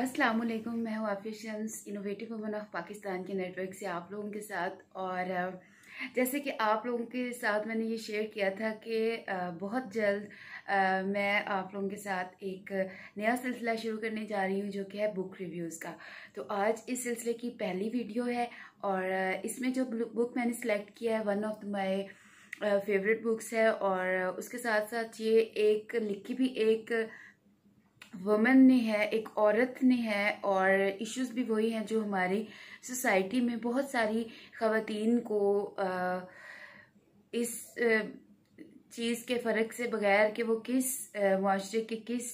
अस्सलाम वालेकुम मैं हूँ Afia innovative woman of Pakistan के नेटवर्क से आप लोगों के साथ और जैसे कि आप लोगों के साथ मैंने ये शेयर किया था कि बहुत जल्द मैं आप लोगों के साथ एक नया सिलसिला शुरू करने जा रही हूँ जो कि है बुक रिव्यूज़ का तो आज इस सिलसिले की पहली वीडियो है और इसमें जो बुक मैंने सेलेक्ट किया है one of my favourite books है और उसके साथ साथ ये एक लिखी भी एक वमन ने है एक औरत ने है और इश्यूज भी वही हैं जो हमारी सोसाइटी में बहुत सारी खातन को इस चीज़ के फ़र्क से बगैर कि वो किस माशरे के किस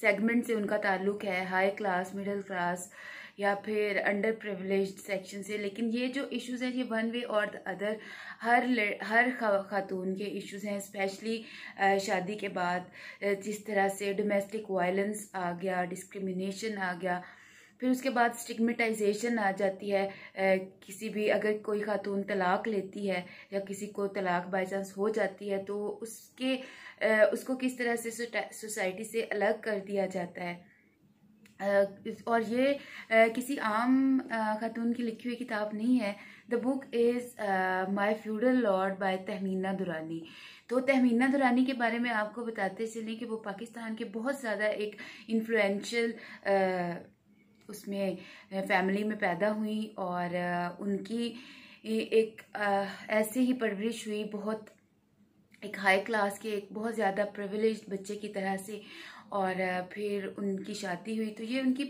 सेगमेंट से उनका ताल्लुक़ है हाई क्लास मिडिल क्लास या फिर अंडर प्रिवलेज सेक्शन से लेकिन ये जो इश्यूज़ हैं ये वन वे और अदर हर हर खातून के इश्यूज़ हैं स्पेशली शादी के बाद जिस तरह से डोमेस्टिक वायलेंस आ गया डिस्क्रिमिनेशन आ गया फिर उसके बाद स्टिग्मेटाइजेशन आ जाती है ए, किसी भी अगर कोई खातून तलाक लेती है या किसी को तलाक बाई चांस हो जाती है तो उसके ए, उसको किस तरह से सोसाइटी से अलग कर दिया जाता है और ये किसी आम खातून की लिखी हुई किताब नहीं है the book is my feudal lord by Tahmina Durrani तो तहमीना दुरानी के बारे में आपको बताते चलें कि वो पाकिस्तान के बहुत ज़्यादा एक इन्फ्लुन्शल उसमें फैमिली में पैदा हुई और उनकी एक ऐसे ही परवरिश हुई बहुत एक हाई क्लास के एक बहुत ज़्यादा प्रिविलेज बच्चे की तरह से और फिर उनकी शादी हुई तो ये उनकी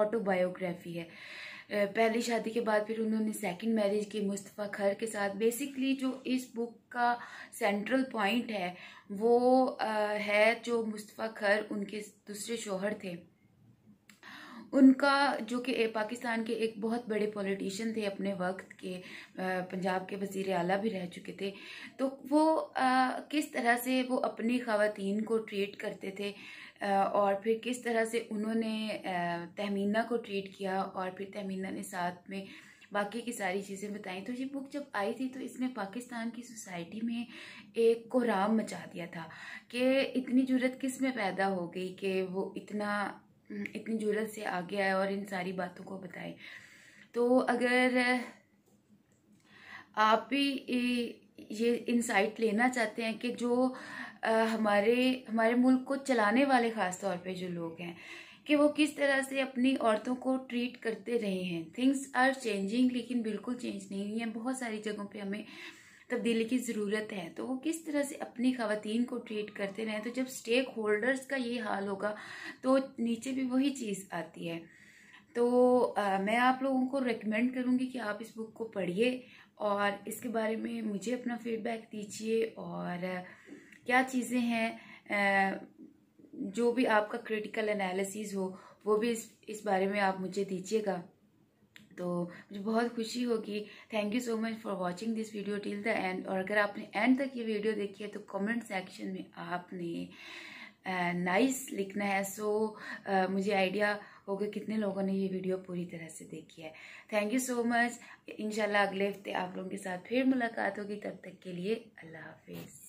ऑटोबायोग्राफी है पहली शादी के बाद फिर उन्होंने सेकंड मैरिज की मुस्तफ़ा खर के साथ बेसिकली जो इस बुक का सेंट्रल पॉइंट है वो है जो मुस्तफ़ा खर उनके दूसरे शोहर थे उनका जो कि पाकिस्तान के एक बहुत बड़े पॉलिटिशियन थे अपने वक्त के पंजाब के वजीर अला भी रह चुके थे तो वो किस तरह से वो अपनी खातन को ट्रीट करते थे और फिर किस तरह से उन्होंने तहमीना को ट्रीट किया और फिर तहमीना ने साथ में बाकी की सारी चीज़ें बताई तो ये बुक जब आई थी तो इसने पाकिस्तान की सोसाइटी में एक कोराम मचा दिया था कि इतनी जरूरत किस में पैदा हो गई कि वो इतना इतनी जरूरत से आगे आए और इन सारी बातों को बताए तो अगर आप भी ये इंसाइट लेना चाहते हैं कि जो हमारे हमारे मुल्क को चलाने वाले ख़ास तौर पे जो लोग हैं कि वो किस तरह से अपनी औरतों को ट्रीट करते रहे हैं थिंग्स आर चेंजिंग लेकिन बिल्कुल चेंज नहीं हुई हैं बहुत सारी जगहों पे हमें तब्दीली की ज़रूरत है तो वो किस तरह से अपनी खातन को ट्रीट करते रहें तो जब स्टेक होल्डर्स का ये हाल होगा तो नीचे भी वही चीज़ आती है तो आ, मैं आप लोगों को रिकमेंड करूँगी कि आप इस बुक को पढ़िए और इसके बारे में मुझे अपना फीडबैक दीजिए और क्या चीज़ें हैं जो भी आपका क्रिटिकल एनालिसिस हो वो भी इस इस बारे में आप मुझे दीजिएगा तो मुझे बहुत खुशी होगी thank you so much for watching this video till the end और अगर आपने एंड तक ये वीडियो देखी है तो कमेंट सेक्शन में आपने नाइस uh, लिखना है सो so, uh, मुझे आइडिया होगा कितने लोगों ने ये वीडियो पूरी तरह से देखी है थैंक यू सो मच इंशाल्लाह अगले हफ्ते आप लोगों के साथ फिर मुलाकात होगी तब तक के लिए अल्लाह हाफिज़